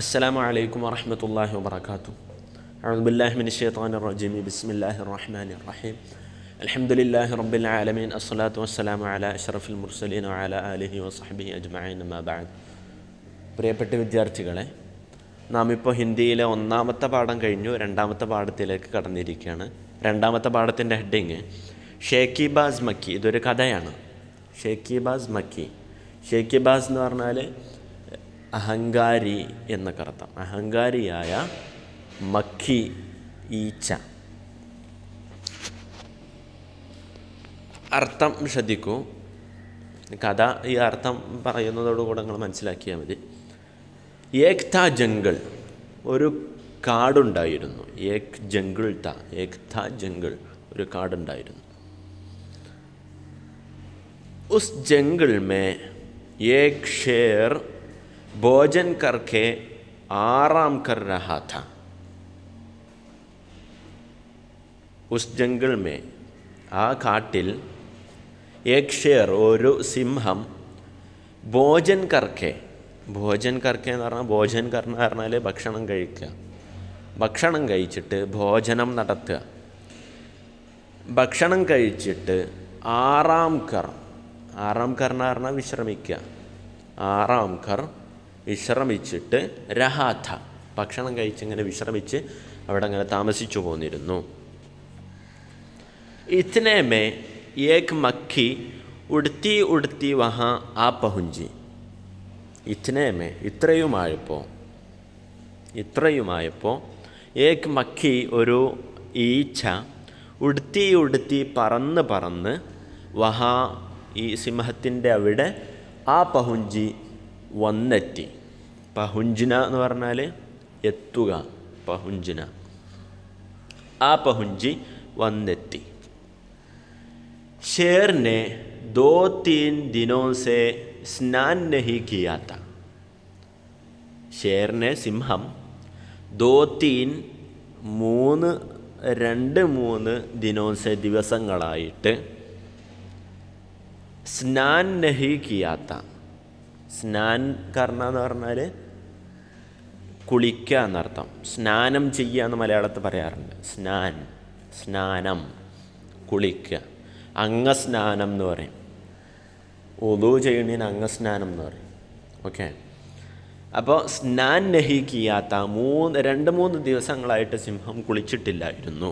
السلام عليكم ورحمة الله وبركاته أعوذ بالله من الشيطان الرجيم بسم الله الرحمن الرحيم الحمد لله رب العالمين الصلاة والسلام على أشرف المرسلين وعلى آله وصحبه أجمعين ما بعد പ്രിയപ്പെട്ട വിദ്യാർത്ഥികളെ നാം ഇപ്പോൾ ഹിന്ദിയിലെ ഒന്നാമത്തെ പാഠം കഴിഞ്ഞു രണ്ടാമത്തെ പാഠത്തിലേക്ക് കടന്നിരിക്കുകയാണ് രണ്ടാമത്തെ പാഠത്തിൻ്റെ ഹെഡിങ് ഷേക്കിബാസ് മക്കി ഇതൊരു കഥയാണ് ഷേക്കിബാസ് മക്കി ഷേക്കിബാസ് എന്ന് പറഞ്ഞാൽ അഹങ്കാരി എന്നൊക്കെ അർത്ഥം അഹങ്കാരിയായ മക്കി ഈച്ച അർത്ഥം ശ്രദ്ധിക്കൂ കഥ ഈ അർത്ഥം പറയുന്നതോടുകൂടെ നിങ്ങൾ മനസ്സിലാക്കിയാൽ മതി ഏക്ത ജംഗൾ ഒരു കാടുണ്ടായിരുന്നു ഏക് ജംഗിൾ ത ഏക്ത ജംഗിൾ ഒരു കാടുണ്ടായിരുന്നു ഉസ് ജംഗിൾ മേ ഏക് ഷേർ भोजन करके आराम कर रहा था उस जंगल में ആ കാട്ടിൽ ഏക് ഷേർ ഒരു സിംഹം ഭോജൻ കർക്കെ ഭോജൻ കർക്കെ എന്ന് പറഞ്ഞാൽ ഭോജൻ കർണ പറഞ്ഞാൽ ഭക്ഷണം കഴിക്കുക ഭക്ഷണം കഴിച്ചിട്ട് ഭോജനം നടത്തുക ഭക്ഷണം കഴിച്ചിട്ട് ആറാം കർ ആറാം കർ എന്ന് പറഞ്ഞാൽ വിശ്രമിക്കുക ആറാം കർ വിശ്രമിച്ചിട്ട് രഹാഥ ഭക്ഷണം കഴിച്ചിങ്ങനെ വിശ്രമിച്ച് അവിടെ അങ്ങനെ താമസിച്ചു പോന്നിരുന്നു ഇത്തനെ മേ ഏക് മക്കി ഉടുത്തി ഉടുത്തി വഹ ആ പഹുഞ്ചി ഇത്തനെ മേ ഇത്രയുമായപ്പോൾ ഇത്രയുമായപ്പോൾ ഏക് മക്കി ഒരു ഈച്ച ഉടുത്തി ഉടുത്തി പറന്ന് പറന്ന് വഹ ഈ സിംഹത്തിൻ്റെ അവിടെ ആ പഹുഞ്ചി വന്നെത്തി പഹുഞ്ചിന എന്ന് പറഞ്ഞാൽ എത്തുക പഹുഞ്ചിന ആ പഹുഞ്ചി വന്നെത്തി शेर ദോ തീൻ तीन से സ്നാൻ നഹി കിയാത്ത ഷേറിനെ സിംഹം ദോ തീൻ മൂന്ന് രണ്ട് മൂന്ന് ദിനോസെ ദിവസങ്ങളായിട്ട് സ്നാൻ നഹി കിയാത്ത സ്നാൻ കർണ എന്ന് പറഞ്ഞാൽ കുളിക്കുക എന്നർത്ഥം സ്നാനം ചെയ്യുക എന്ന് മലയാളത്തിൽ പറയാറുണ്ട് സ്നാൻ സ്നാനം കുളിക്കുക അംഗസ്നാനം എന്ന് പറയും ഒതു ചെയ്യുന്നതിന് അംഗസ്നാനം എന്ന് പറയും ഓക്കെ അപ്പോൾ സ്നാൻ നഹിക്കാത്ത മൂന്ന് രണ്ട് മൂന്ന് ദിവസങ്ങളായിട്ട് സിംഹം കുളിച്ചിട്ടില്ലായിരുന്നു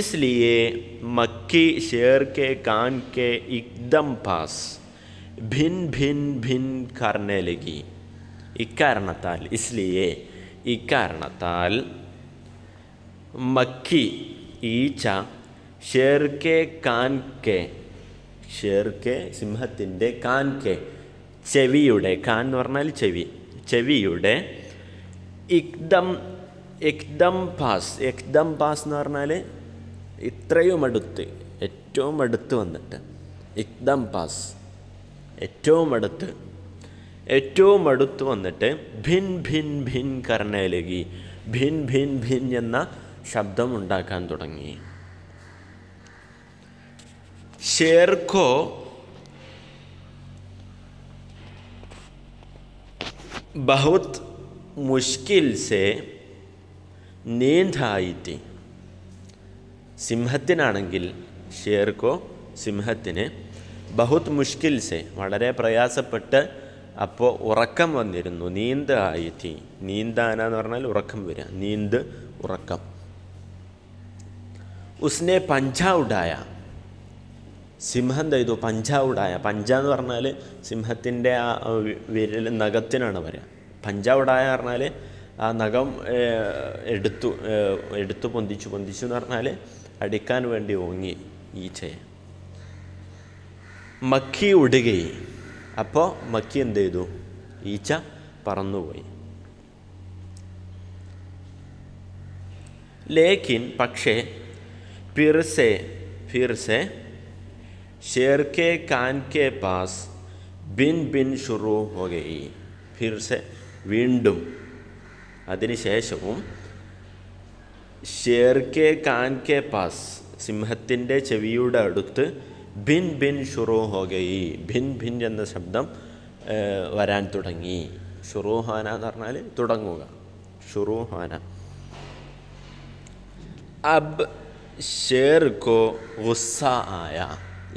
ഇസ്ലിയെ മക്കി ഷേർ കെ കാൻ കെ ഇക്ദം പാസ് ഭിൻ ഭിൻ ഭിൻ കർണലകി ഇക്കാരണത്താൽ ഇസ്ലിയെ ഇക്കാരണത്താൽ മക്കി ഈച്ച ഷേർക്കെ കാൻ കെ ഷേർക്കെ സിംഹത്തിൻ്റെ കാൻ കെ ചെവിയുടെ കാൻ എന്ന് പറഞ്ഞാൽ ചെവി ചെവിയുടെ ഇക്ദം എക്ദം പാസ് എക്ദം പാസ് എന്ന് പറഞ്ഞാൽ ഇത്രയും അടുത്ത് ഏറ്റവും അടുത്ത് വന്നിട്ട് ഇക്ദം പാസ് ഏറ്റവും അടുത്ത് ഏറ്റവും അടുത്ത് വന്നിട്ട് ഭിൻ ഭിൻ ഭിൻ കർണയിലേക്ക് ഭിൻ ഭിൻ ഭിൻ എന്ന ശബ്ദമുണ്ടാക്കാൻ തുടങ്ങി ഷേർക്കോ बहुत मुश्किल से नींद आई थी സിംഹത്തിനാണെങ്കിൽ ഷേർക്കോ സിംഹത്തിന് ബഹുത് മുഷ്കിൽ സെ വളരെ പ്രയാസപ്പെട്ട് അപ്പോൾ ഉറക്കം വന്നിരുന്നു നീന്ത ആയിത്തി നീന്താന എന്ന് പറഞ്ഞാൽ ഉറക്കം വരിക നീന്ത് ഉറക്കം ഉസ്നെ പഞ്ചാവുടായ സിംഹം ചെയ്തു പഞ്ചാവുടായ പഞ്ച എന്ന് പറഞ്ഞാൽ സിംഹത്തിൻ്റെ ആ വിരൽ നഖത്തിനാണ് പറയുക പഞ്ചാവുടായ എന്ന് പറഞ്ഞാൽ ആ നഖം എടുത്തു എടുത്തു പൊന്തിച്ചു പൊന്തിച്ചു എന്ന് പറഞ്ഞാൽ അടിക്കാൻ വേണ്ടി ഓങ്ങി ഈച്ചയെ മക്കി ഉടുകയും അപ്പോൾ മക്കി എന്ത് ചെയ്തു ഈച്ച പറന്നുപോയി ലേക്കിൻ പക്ഷേ പിർസെ ഫിർസെ ഷേർക്കെ കാൻ കെ പാസ് ബിൻ ബിൻ ഷുറു ഹോഗയി ഫിർസെ വീണ്ടും അതിനുശേഷവും ഷേർ കെ കാൻ കെ പാസ് സിംഹത്തിൻ്റെ ചെവിയുടെ അടുത്ത് ഭിൻ ഭിൻ ഷുറൂ ഹോഗയി ഭിൻ ഭിൻ എന്ന ശബ്ദം വരാൻ തുടങ്ങി ഷുറൂഹാന എന്ന് പറഞ്ഞാൽ തുടങ്ങുക ഷുറൂഹാന അബ് ഷേർക്കോ ഗുസ്സ ആയ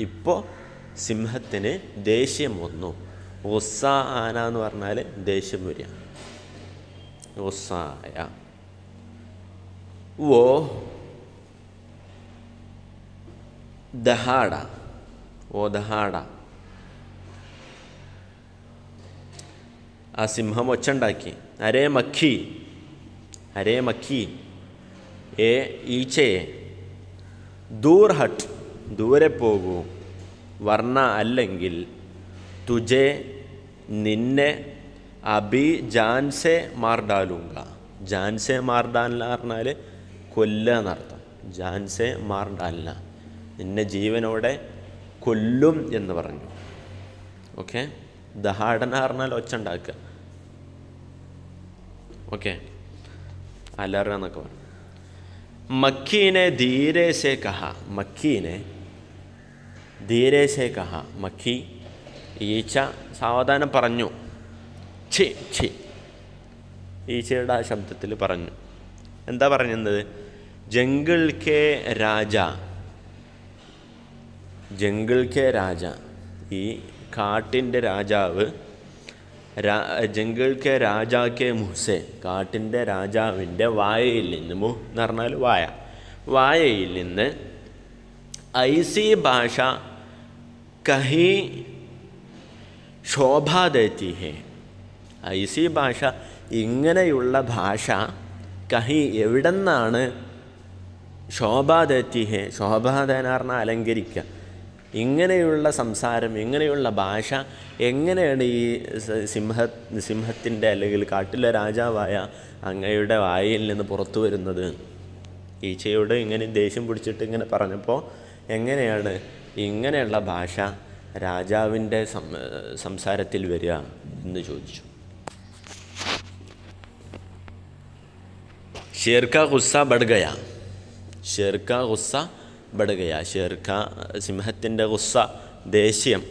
ഇപ്പോൾ സിംഹത്തിന് ദേഷ്യം വന്നു ഗുസ്സ ആന എന്ന് പറഞ്ഞാൽ ദേഷ്യം വരിക ഗുസ്സ ആയ ഓ ദഹാഡ ഓദഹാട ആ സിംഹം ഒച്ചണ്ടാക്കി അരേ മഖി അരേ മഖി ഏ ഈച്ചയെ ദൂർ ഹട്ട് ദൂരെ പോകൂ വർണ്ണ അല്ലെങ്കിൽ തുജെ നിന്നെ അബി ജാൻസെ മാർഡാലുങ്ക ജാൻസെ മാർഡാലിന പറഞ്ഞാൽ കൊല്ല എന്നർത്ഥം ജാൻസെ മാർഡാലിന നിന്നെ ജീവനോടെ കൊല്ലും എന്ന് പറഞ്ഞു ഓക്കെ ദഹാടന പറഞ്ഞാൽ ഒച്ച ഉണ്ടാക്കുക ഓക്കെ അലറ എന്നൊക്കെ പറഞ്ഞു മക്കീനെ ധീരെ സേ കഹ മക്കീനെ ധീരെ സേ കഹ മക്കി ഈച്ച സാവധാനം പറഞ്ഞു ഛി ഛി ഈച്ചയുടെ ആ ശബ്ദത്തിൽ പറഞ്ഞു എന്താ പറഞ്ഞത് ജംഗിൾ കെ രാജ ജംഗിൾ കെ രാജ ഈ കാട്ടിൻ്റെ രാജാവ് ജംഗിൾ കെ രാജ കെ മുഹ്സെ കാട്ടിൻ്റെ രാജാവിൻ്റെ വായയിൽ നിന്ന് മുഹ് എന്ന് പറഞ്ഞാൽ വായ വായയിൽ നിന്ന് സി ഭാഷ കഹി ശോഭാതെത്തി ഹേ സി ഭാഷ ഇങ്ങനെയുള്ള ഭാഷ കഹി എവിടെ നിന്നാണ് ശോഭാതെത്തി ഹേ ശോഭാതെന്ന് പറഞ്ഞാൽ അലങ്കരിക്കുക ഇങ്ങനെയുള്ള സംസാരം ഇങ്ങനെയുള്ള ഭാഷ എങ്ങനെയാണ് ഈ സിംഹ സിംഹത്തിൻ്റെ അല്ലെങ്കിൽ കാട്ടിലെ രാജാവായ അങ്ങയുടെ വായിൽ നിന്ന് പുറത്തു വരുന്നത് ഈച്ചയോട് ഇങ്ങനെ ദേഷ്യം പിടിച്ചിട്ട് ഇങ്ങനെ പറഞ്ഞപ്പോൾ എങ്ങനെയാണ് ഇങ്ങനെയുള്ള ഭാഷ രാജാവിൻ്റെ സംസാരത്തിൽ വരിക എന്ന് ചോദിച്ചു ഷേർക്ക ഗുസ്സ ബഡ്ഗയ ഷേർക്ക ഗുസ്സ ബടുകയ ഷേർഖ സിംഹത്തിൻ്റെ ഗുസ്സ ദേഷ്യം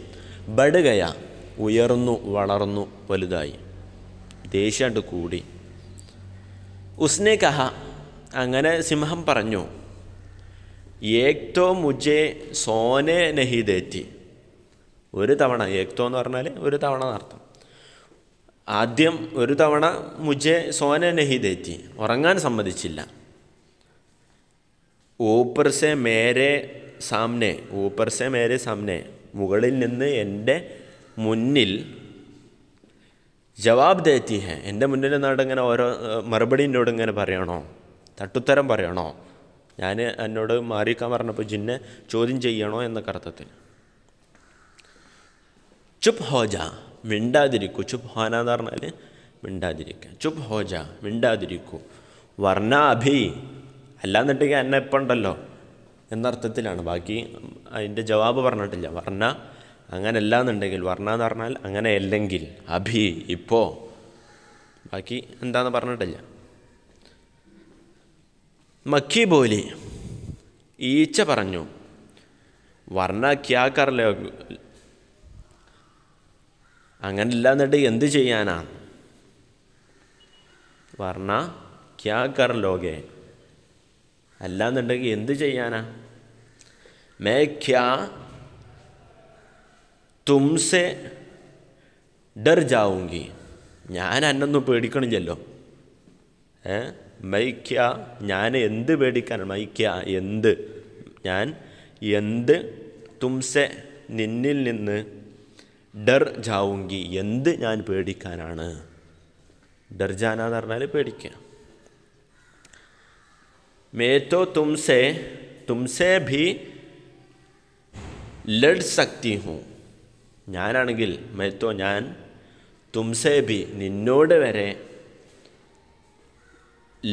ബടുകയ ഉയർന്നു വളർന്നു വലുതായി ദേഷ്യാണ്ട് കൂടി ഉസ്നെ കഹ അങ്ങനെ സിംഹം പറഞ്ഞു ഏക്തോ മുജെ സോനെ നഹി ദേറ്റി ഒരു തവണ ഏക്തോ എന്ന് പറഞ്ഞാൽ ഒരു തവണ നടത്തും ആദ്യം ഒരു തവണ മുജെ സോനെ നഹി ദേറ്റി ഉറങ്ങാൻ സമ്മതിച്ചില്ല ഊപ്പർ സെ മേരെ സാമ്നെ ഊപ്പർ സെ മേരെ സാമ്നെ മുകളിൽ നിന്ന് എൻ്റെ മുന്നിൽ ജവാബ് ദേത്തി ഹെ എൻ്റെ മുന്നിൽ നിന്നോട് ഇങ്ങനെ ഓരോ മറുപടി എന്നോട് ഇങ്ങനെ പറയണോ തട്ടുത്തരം പറയണോ ഞാൻ എന്നോട് മാറിയിക്കാൻ പറഞ്ഞപ്പോൾ ജിന്നെ ചോദ്യം ചെയ്യണോ എന്നൊക്കെ അർത്ഥത്തിൽ ചുപ് ഹോജ മിണ്ടാതിരിക്കൂ ചുപ് ഹോനാന്ന് പറഞ്ഞാൽ മിണ്ടാതിരിക്കുക ചുപ് ഹോജ മിണ്ടാതിരിക്കൂ വർണ്ണാഭി അല്ലാന്നിട്ടെങ്കിൽ എന്നെ ഇപ്പം ഉണ്ടല്ലോ എന്നർത്ഥത്തിലാണ് ബാക്കി അതിൻ്റെ ജവാബ് പറഞ്ഞിട്ടില്ല വർണ്ണ അങ്ങനെ അല്ലാന്നുണ്ടെങ്കിൽ വർണ്ണ എന്ന് പറഞ്ഞാൽ അങ്ങനെ അല്ലെങ്കിൽ അഭി ഇപ്പോൾ ബാക്കി എന്താന്ന് പറഞ്ഞിട്ടില്ല മക്കി ബോലി ഈച്ച പറഞ്ഞു വർണ്ണ ക്യാക്കറല്ലോ അങ്ങനെ ഇല്ലാന്നിട്ട് എന്ത് ചെയ്യാനാ വർണ്ണ ക്യാ ലോകേ അല്ലാന്നുണ്ടെങ്കിൽ എന്ത് ചെയ്യാനാ മേഖ്യ തുംസെ ഡർ ജാവുങ്കി ഞാൻ അന്നൊന്നും പേടിക്കണില്ലല്ലോ ഏ മൈക്യ ഞാൻ എന്ത് പേടിക്കാനാണ് മൈക്യ എന്ത് ഞാൻ എന്ത് തുംസെ നിന്നിൽ നിന്ന് ഡർ ജാവുങ്കി എന്ത് ഞാൻ പേടിക്കാനാണ് ഡർജാന എന്ന് പറഞ്ഞാൽ പേടിക്കുക मैं तो तुमसे തുംസേ ഭി ലഡ് സക്തി ഹൂ ഞാനാണെങ്കിൽ മെത്തോ ഞാൻ തുംസേ ഭി നിന്നോട് വരെ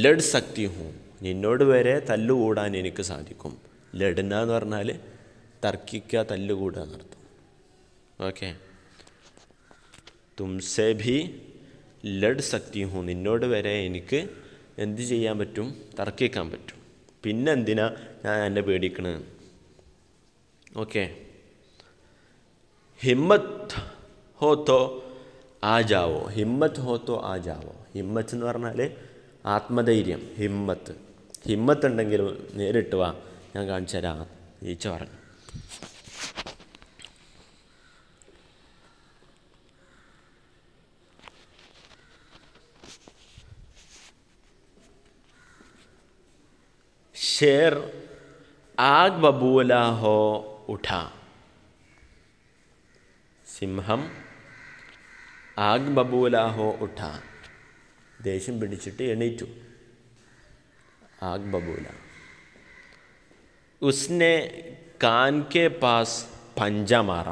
ലഡ് സക്തി ഹൂ നിന്നോട് വരെ തല്ലുകൂടാൻ എനിക്ക് സാധിക്കും ലഡ്ന എന്ന് പറഞ്ഞാൽ തർക്കിക്കുക തല്ലുകൂടുക എന്നർത്ഥം ഓക്കെ തുംസേ ഭി ലഡ് സക്തി ഹൂ നിന്നോട് വരെ എനിക്ക് എന്ത് ചെയ്യാൻ പറ്റും തർക്കിക്കാൻ പറ്റും പിന്നെ എന്തിനാ ഞാൻ എന്നെ പേടിക്കണത് ഓക്കെ ഹിമ്മത്ത് ഹോത്തോ ആജാവോ ജാവോ ഹിമ്മത്ത് ഹോത്തോ ആജാവോ ഹിമ്മത്ത് എന്ന് പറഞ്ഞാൽ ആത്മധൈര്യം ഹിമ്മത്ത് ഹിമ്മത്ത് ഉണ്ടെങ്കിലും നേരിട്ട് വാ ഞാൻ കാണിച്ചു തരാം ഈച്ച പറഞ്ഞു शेर आग बबूला हो उठा സിംഹം ആഗ് ബബൂലാഹോ ഉഠ ദേഷ്യം പിടിച്ചിട്ട് എണീറ്റു ആഗ് ബബൂല ഉസ്നെ കാൻകെ പാസ് പഞ്ചമാറ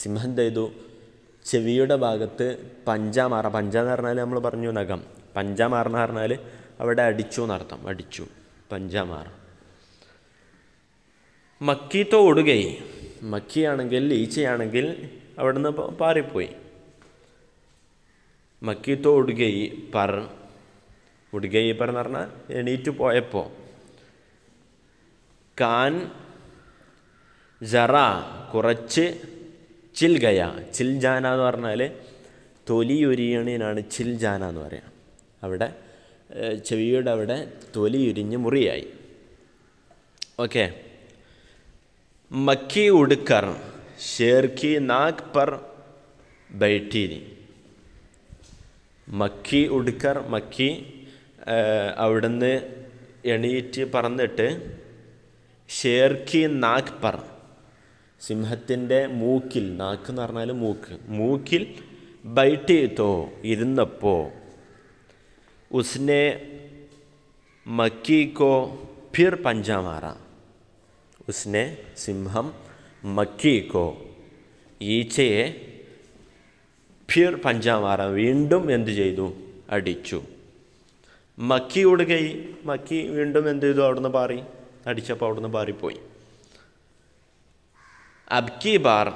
സിംഹം ചെയ്തു ചെവിയുടെ ഭാഗത്ത് പഞ്ചാമാറ പഞ്ച എന്ന് പറഞ്ഞാൽ നമ്മൾ പറഞ്ഞു നഖം പഞ്ചമാറ എന്ന് പറഞ്ഞാൽ അവിടെ അടിച്ചു എന്നർത്ഥം അടിച്ചു പഞ്ച മാറും മക്കി തോ ഓടുകയെ മക്കിയാണെങ്കിൽ ഈച്ചയാണെങ്കിൽ അവിടുന്ന് പാറിപ്പോയി മക്കി തോ ഓടുകയി പർ ഉടുകയി പർ എന്ന് പറഞ്ഞാൽ എണീറ്റ് പോയപ്പോൾ കാൻ ജറ കുറച്ച് ചിൽഗയ ചിൽജാന എന്ന് പറഞ്ഞാൽ തൊലിയൊരിയണിനാണ് ചിൽജാന എന്ന് പറയുക അവിടെ ചെവിയുടെ അവിടെ തൊലിയുരിഞ്ഞ് മുറിയായി ഓക്കെ മക്കി ഉടുക്കർ ഷേർഖി നാഗ് പർ ബൈഠീനി മക്കി ഉടുക്കർ മക്കി അവിടുന്ന് എണീറ്റ് പറന്നിട്ട് ഷേർഖി നാഗ് പർ സിംഹത്തിൻ്റെ മൂക്കിൽ നാക്ക് എന്ന് പറഞ്ഞാൽ മൂക്ക് മൂക്കിൽ ബൈറ്റ് ചെയ്തോ ഇരുന്നപ്പോൾ उसने मक्की को फिर पंजा मारा उसने सिंहम മക്കി കോ ഈച്ചയെ ഫിർ പഞ്ചാമാറ വീണ്ടും എന്ത് ചെയ്തു അടിച്ചു മക്കി ഉടുകൈ മക്കി വീണ്ടും എന്ത് ചെയ്തു അവിടുന്ന് പാറി അടിച്ചപ്പോൾ അവിടുന്ന് പാറിപ്പോയി അബ്കി ബാർ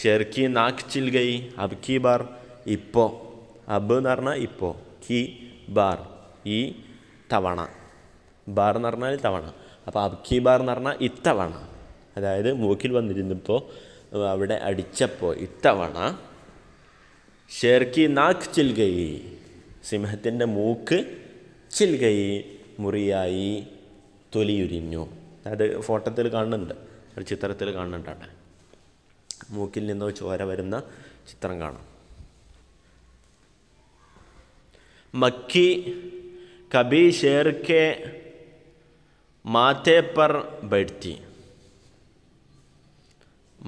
ഷെർക്കി നാക്ക് ചിൽ ഗൈ അബ്കി ബാർ ഇപ്പോൾ അബ് എന്ന് പറഞ്ഞാൽ ഇപ്പോൾ കി ബാർ ഈ തവണ ബാർ എന്ന് പറഞ്ഞാൽ തവണ അപ്പോൾ അബ്കി ബാർ എന്ന് പറഞ്ഞാൽ ഇത്തവണ അതായത് മൂക്കിൽ വന്നിരുന്നപ്പോൾ അവിടെ അടിച്ചപ്പോൾ ഇത്തവണ ഷേർക്കി നാക്ക് ചിൽകൈ സിംഹത്തിൻ്റെ മൂക്ക് ചിൽകൈ മുറിയായി തൊലിയുരിഞ്ഞു അത് ഫോട്ടോത്തിൽ കാണുന്നുണ്ട് ഒരു ചിത്രത്തിൽ കാണുന്നുണ്ട് മൂക്കിൽ നിന്നോ ചോര വരുന്ന ചിത്രം കാണാം മക്കി कभी शेर के माथे पर बैठती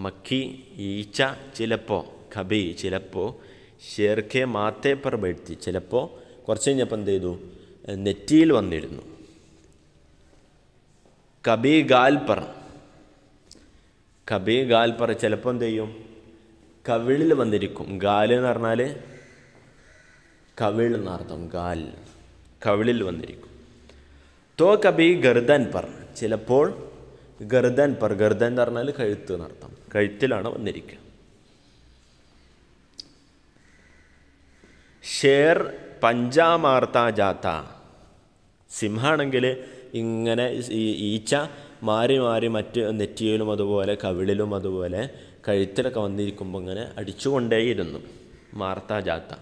മക്കി ഈച്ച ചിലപ്പോൾ കബി ചിലപ്പോൾ ഷേർഖെ മാത്തെ പർ ബെഴ്ത്തി ചിലപ്പോൾ കുറച്ച് കഴിഞ്ഞപ്പോൾ എന്ത് ചെയ്തു നെറ്റിയിൽ വന്നിരുന്നു കബി ഗാൽപ്പർ കബി ഗാൽപർ ചിലപ്പോൾ എന്ത് ചെയ്യും കവിളിൽ വന്നിരിക്കും ഗാൽ എന്ന് പറഞ്ഞാൽ കവിൾ എന്നർത്ഥം കാൽ കവിളിൽ വന്നിരിക്കും തോ കബി ഗർദൻ പർ ചിലപ്പോൾ ഗർദൻ പർ ഗർദൻ എന്ന് പറഞ്ഞാൽ കഴുത്ത് എന്നർത്ഥം കഴുത്തിലാണ് വന്നിരിക്കുക ഷേർ പഞ്ചാമാർത്ത ജാത്ത സിംഹാണെങ്കിൽ ഇങ്ങനെ ഈച്ച മാറി മാറി മറ്റ് നെറ്റിയിലും അതുപോലെ കവിളിലും അതുപോലെ കഴുത്തിലൊക്കെ വന്നിരിക്കുമ്പോൾ ഇങ്ങനെ അടിച്ചുകൊണ്ടേയിരുന്നു മാർത്ത ജാത്ത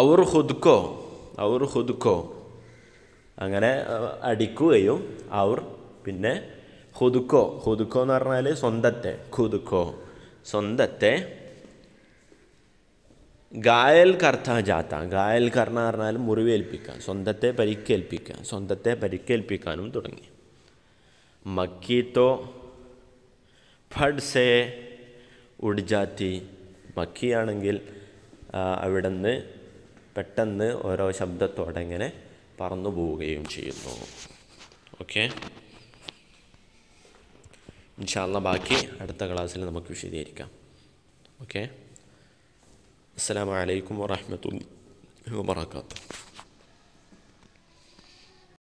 അവർ ഹുദ്കോ അവർ ഹുദ്കോ അങ്ങനെ അടിക്കുകയും അവർ പിന്നെ ഹുദുക്കോ ഹുദുക്കോ എന്ന് പറഞ്ഞാൽ സ്വന്തത്തെ ഖുദുക്കോ സ്വന്തത്തെ ഗായൽ കർത്ത ജാത്ത ഗായൽ കർണ പറഞ്ഞാൽ മുറിവേൽപ്പിക്കുക സ്വന്തത്തെ പരിക്കേൽപ്പിക്കുക സ്വന്തത്തെ പരിക്കേൽപ്പിക്കാനും തുടങ്ങി മക്കീത്തോ ഫഡ്സേ ഉഡ്ജാത്തി മക്കിയാണെങ്കിൽ അവിടെ നിന്ന് പെട്ടെന്ന് ഓരോ ശബ്ദത്തോടെ ഇങ്ങനെ പറന്നു പോവുകയും ചെയ്യുന്നു ഓക്കെ ഇൻഷാല്ല ബാക്കി അടുത്ത ക്ലാസ്സിൽ നമുക്ക് വിശദീകരിക്കാം ഓക്കെ അസ്സാം വലൈക്കും വാഹമത്തുള്ള വാത്തു